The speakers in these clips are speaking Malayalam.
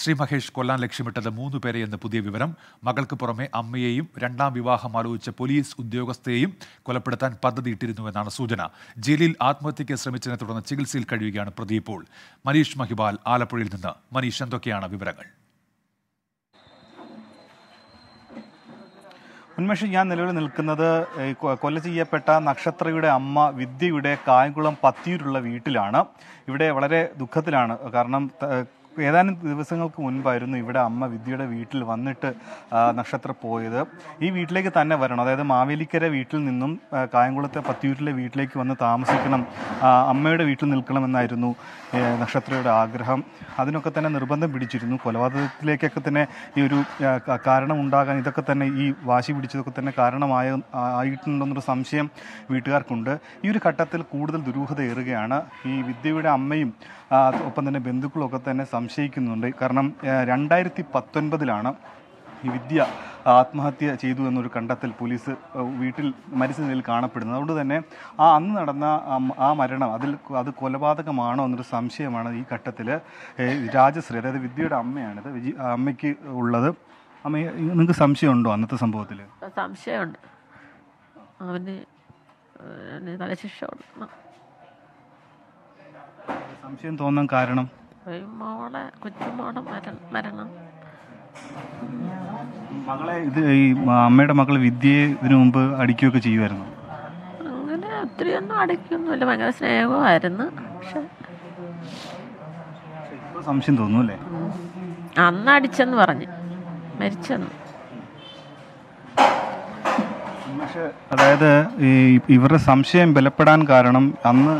ശ്രീ മഹേഷ് കൊല്ലാൻ ലക്ഷ്യമിട്ടത് മൂന്ന് എന്ന പുതിയ വിവരം മകൾക്ക് പുറമെ അമ്മയെയും രണ്ടാം വിവാഹം ആലോചിച്ച പോലീസ് ഉദ്യോഗസ്ഥയെയും കൊലപ്പെടുത്താൻ പദ്ധതിയിട്ടിരുന്നുവെന്നാണ് സൂചന ജയിലിൽ ആത്മഹത്യയ്ക്ക് ശ്രമിച്ചതിനെ തുടർന്ന് ചികിത്സയിൽ കഴിയുകയാണ് പ്രതി ഇപ്പോൾ മനീഷ് മഹിബാൽ ആലപ്പുഴയിൽ നിന്ന് മനീഷ് എന്തൊക്കെയാണ് വിവരങ്ങൾ ഉന്മേഷ് ഞാൻ നിലവിൽ നിൽക്കുന്നത് കൊല ചെയ്യപ്പെട്ട നക്ഷത്രയുടെ അമ്മ വിദ്യയുടെ കായംകുളം പത്തിയൂരുള്ള വീട്ടിലാണ് ഇവിടെ വളരെ ദുഃഖത്തിലാണ് കാരണം ഏതാനും ദിവസങ്ങൾക്ക് മുൻപായിരുന്നു ഇവിടെ അമ്മ വിദ്യയുടെ വീട്ടിൽ വന്നിട്ട് നക്ഷത്ര പോയത് ഈ വീട്ടിലേക്ക് തന്നെ വരണം അതായത് മാവേലിക്കര വീട്ടിൽ നിന്നും കായംകുളത്തെ പത്തിയൂരിലെ വീട്ടിലേക്ക് വന്ന് താമസിക്കണം അമ്മയുടെ വീട്ടിൽ നിൽക്കണമെന്നായിരുന്നു നക്ഷത്രയുടെ ആഗ്രഹം അതിനൊക്കെ തന്നെ നിർബന്ധം പിടിച്ചിരുന്നു കൊലപാതകത്തിലേക്കൊക്കെ തന്നെ ഈ ഒരു കാരണം ഉണ്ടാകാൻ ഇതൊക്കെ തന്നെ ഈ വാശി പിടിച്ചതൊക്കെ തന്നെ കാരണമായ ആയിട്ടുണ്ടെന്നൊരു സംശയം വീട്ടുകാർക്കുണ്ട് ഈ ഒരു ഘട്ടത്തിൽ കൂടുതൽ ദുരൂഹതയേറുകയാണ് ഈ വിദ്യയുടെ അമ്മയും ഒപ്പം തന്നെ ബന്ധുക്കളും ഒക്കെ തന്നെ സംശയിക്കുന്നുണ്ട് കാരണം രണ്ടായിരത്തി പത്തൊൻപതിലാണ് ഈ വിദ്യ ആത്മഹത്യ ചെയ്തു എന്നൊരു കണ്ടെത്തൽ പോലീസ് വീട്ടിൽ മരിച്ച നിലയിൽ കാണപ്പെടുന്നത് അതുകൊണ്ട് തന്നെ ആ അന്ന് നടന്ന ആ മരണം അതിൽ അത് കൊലപാതകമാണോ എന്നൊരു സംശയമാണ് ഈ ഘട്ടത്തിൽ രാജശ്രീ അതായത് വിദ്യയുടെ അമ്മയാണിത് അമ്മയ്ക്ക് ഉള്ളത് അമ്മ നിങ്ങൾക്ക് സംശയമുണ്ടോ അന്നത്തെ സംഭവത്തിൽ സംശയമുണ്ട് അവന് തലശിക്ഷ സംശയം തോന്നാൻ കാരണം മോളെ കൊച്ചുമോളെ മരണം മകളെ ഇത് ഈ അമ്മയുടെ മകൾ വിദ്യയെ ഇതിനു മുമ്പ് അടിക്കുകയൊക്കെ ചെയ്യുമായിരുന്നു അങ്ങനെ ഒത്തിരിയൊന്നും അടിക്കൊന്നുമില്ല ഭയങ്കര സ്നേഹമായിരുന്നു പക്ഷെ സംശയം തോന്നുന്നു അല്ലേ അന്ന് അടിച്ചെന്ന് പറഞ്ഞു മരിച്ചെന്ന് പക്ഷെ അതായത് ഈ ഇവരുടെ സംശയം ബലപ്പെടാൻ കാരണം അന്ന്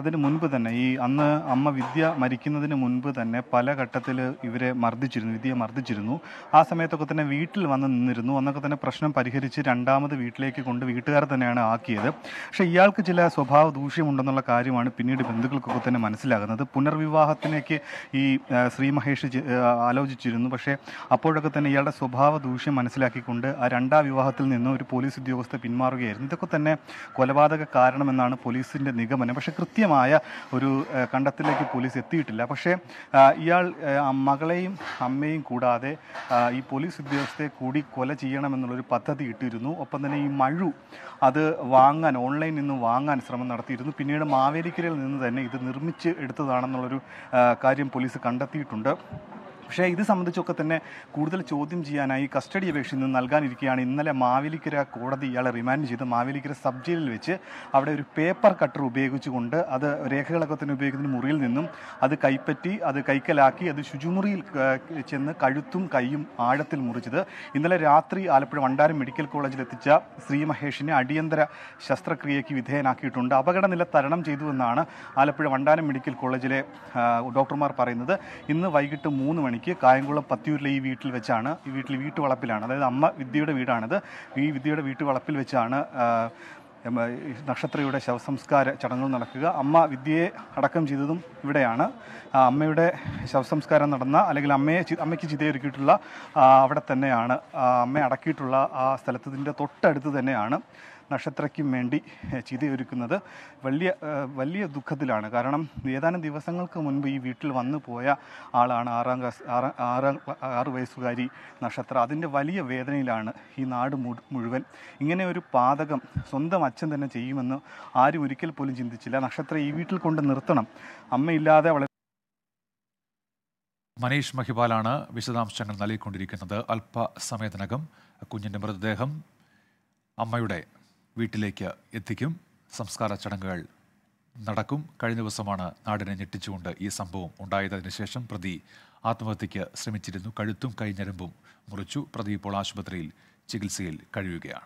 അതിന് മുൻപ് തന്നെ ഈ അന്ന് അമ്മ വിദ്യ മരിക്കുന്നതിന് മുൻപ് തന്നെ പല ഘട്ടത്തിൽ ഇവരെ മർദ്ദിച്ചിരുന്നു വിദ്യ മർദ്ദിച്ചിരുന്നു ആ സമയത്തൊക്കെ തന്നെ വീട്ടിൽ വന്ന് നിന്നിരുന്നു അന്നൊക്കെ തന്നെ പ്രശ്നം പരിഹരിച്ച് രണ്ടാമത് വീട്ടിലേക്ക് കൊണ്ട് വീട്ടുകാർ തന്നെയാണ് ആക്കിയത് പക്ഷെ ഇയാൾക്ക് ചില സ്വഭാവ ദൂഷ്യമുണ്ടെന്നുള്ള കാര്യമാണ് പിന്നീട് ബന്ധുക്കൾക്കൊക്കെ തന്നെ മനസ്സിലാകുന്നത് പുനർവിവാഹത്തിലേക്ക് ഈ ശ്രീ മഹേഷ് ആലോചിച്ചിരുന്നു പക്ഷേ അപ്പോഴൊക്കെ തന്നെ ഇയാളുടെ സ്വഭാവ ദൂഷ്യം മനസ്സിലാക്കിക്കൊണ്ട് ആ രണ്ടാം വിവാഹത്തിൽ നിന്ന് ഒരു പോലീസ് ഉദ്യോഗസ്ഥ പിന്മാറുകയായിരുന്നു ഇതൊക്കെ തന്നെ കൊലപാതക കാരണമെന്നാണ് പോലീസിൻ്റെ നിഗമനം പക്ഷേ കൃത്യമായ ഒരു കണ്ടെത്തലിലേക്ക് പോലീസ് എത്തിയിട്ടില്ല പക്ഷേ ഇയാൾ മകളെയും അമ്മയും കൂടാതെ ഈ പോലീസ് ഉദ്യോഗസ്ഥയെ കൂടി കൊല ചെയ്യണമെന്നുള്ളൊരു പദ്ധതി ഇട്ടിരുന്നു ഒപ്പം തന്നെ ഈ മഴു അത് വാങ്ങാൻ ഓൺലൈനിൽ നിന്ന് വാങ്ങാൻ ശ്രമം നടത്തിയിരുന്നു പിന്നീട് മാവേലിക്കരയിൽ നിന്ന് തന്നെ ഇത് നിർമ്മിച്ച് എടുത്തതാണെന്നുള്ളൊരു കാര്യം പോലീസ് കണ്ടെത്തിയിട്ടുണ്ട് പക്ഷേ ഇത് സംബന്ധിച്ചൊക്കെ തന്നെ കൂടുതൽ ചോദ്യം ചെയ്യാനായി കസ്റ്റഡി അപേക്ഷ ഇന്ന് നൽകാനിരിക്കുകയാണ് ഇന്നലെ മാവേലിക്കര കോടതി ഇയാളെ റിമാൻഡ് ചെയ്ത് മാവേലിക്കര സബ് ജയിലിൽ വെച്ച് അവിടെ ഒരു പേപ്പർ കട്ടർ ഉപയോഗിച്ചുകൊണ്ട് അത് രേഖകളൊക്കെ തന്നെ ഉപയോഗിക്കുന്ന മുറിയിൽ നിന്നും അത് കൈപ്പറ്റി അത് കൈക്കലാക്കി അത് ശുചിമുറിയിൽ ചെന്ന് കഴുത്തും കൈയും ആഴത്തിൽ മുറിച്ചത് ഇന്നലെ രാത്രി ആലപ്പുഴ വണ്ടാരം മെഡിക്കൽ കോളേജിൽ എത്തിച്ച ശ്രീ മഹേഷിനെ അടിയന്തര ശസ്ത്രക്രിയയ്ക്ക് വിധേയനാക്കിയിട്ടുണ്ട് അപകടനില തരണം ചെയ്തുവെന്നാണ് ആലപ്പുഴ വണ്ടാനം മെഡിക്കൽ കോളേജിലെ ഡോക്ടർമാർ പറയുന്നത് ഇന്ന് വൈകിട്ട് മൂന്ന് മണി മണിക്ക് കായംകുളം പത്തിയൂരിലെ ഈ വീട്ടിൽ വെച്ചാണ് ഈ വീട്ടിൽ വീട്ടുവളപ്പിലാണ് അതായത് അമ്മ വിദ്യയുടെ വീടാണിത് ഈ വിദ്യയുടെ വീട്ടുവളപ്പിൽ വെച്ചാണ് നക്ഷത്രയുടെ ശവസംസ്കാര ചടങ്ങുകൾ നടക്കുക അമ്മ വിദ്യയെ അടക്കം ചെയ്തതും ഇവിടെയാണ് അമ്മയുടെ ശവസംസ്കാരം നടന്ന അല്ലെങ്കിൽ അമ്മയെ അമ്മയ്ക്ക് ചിതയൊരുക്കിയിട്ടുള്ള അവിടെ തന്നെയാണ് അമ്മയെ അടക്കിയിട്ടുള്ള ആ സ്ഥലത്തിൻ്റെ തൊട്ടടുത്ത് തന്നെയാണ് നക്ഷത്രയ്ക്കും വേണ്ടി ചിതയൊരുക്കുന്നത് വലിയ വലിയ ദുഃഖത്തിലാണ് കാരണം ഏതാനും ദിവസങ്ങൾക്ക് മുൻപ് ഈ വീട്ടിൽ വന്നു പോയ ആളാണ് ആറാം ക്ലാസ് ആറാം ആറാം ആറ് വയസ്സുകാരി നക്ഷത്ര അതിൻ്റെ വലിയ വേദനയിലാണ് ഈ നാട് മുഴുവൻ ഇങ്ങനെ ഒരു പാതകം സ്വന്തം അച്ഛൻ തന്നെ ചെയ്യുമെന്ന് ആരും ഒരിക്കൽ പോലും ചിന്തിച്ചില്ല നക്ഷത്ര ഈ വീട്ടിൽ കൊണ്ട് നിർത്തണം അമ്മയില്ലാതെ വളരെ മനീഷ് മഹിബാലാണ് വിശദാംശങ്ങൾ നൽകിക്കൊണ്ടിരിക്കുന്നത് അല്പസമയത്തിനകം കുഞ്ഞിൻ്റെ മൃതദേഹം അമ്മയുടെ വീട്ടിലേക്ക് എത്തിക്കും സംസ്കാര ചടങ്ങുകൾ നടക്കും കഴിഞ്ഞ ദിവസമാണ് നാടിനെ ഞെട്ടിച്ചുകൊണ്ട് ഈ സംഭവം ഉണ്ടായതിനു ശേഷം പ്രതി ആത്മഹത്യയ്ക്ക് ശ്രമിച്ചിരുന്നു കഴുത്തും കൈഞ്ഞരമ്പും മുറിച്ചു പ്രതി ഇപ്പോൾ ആശുപത്രിയിൽ ചികിത്സയിൽ കഴിയുകയാണ്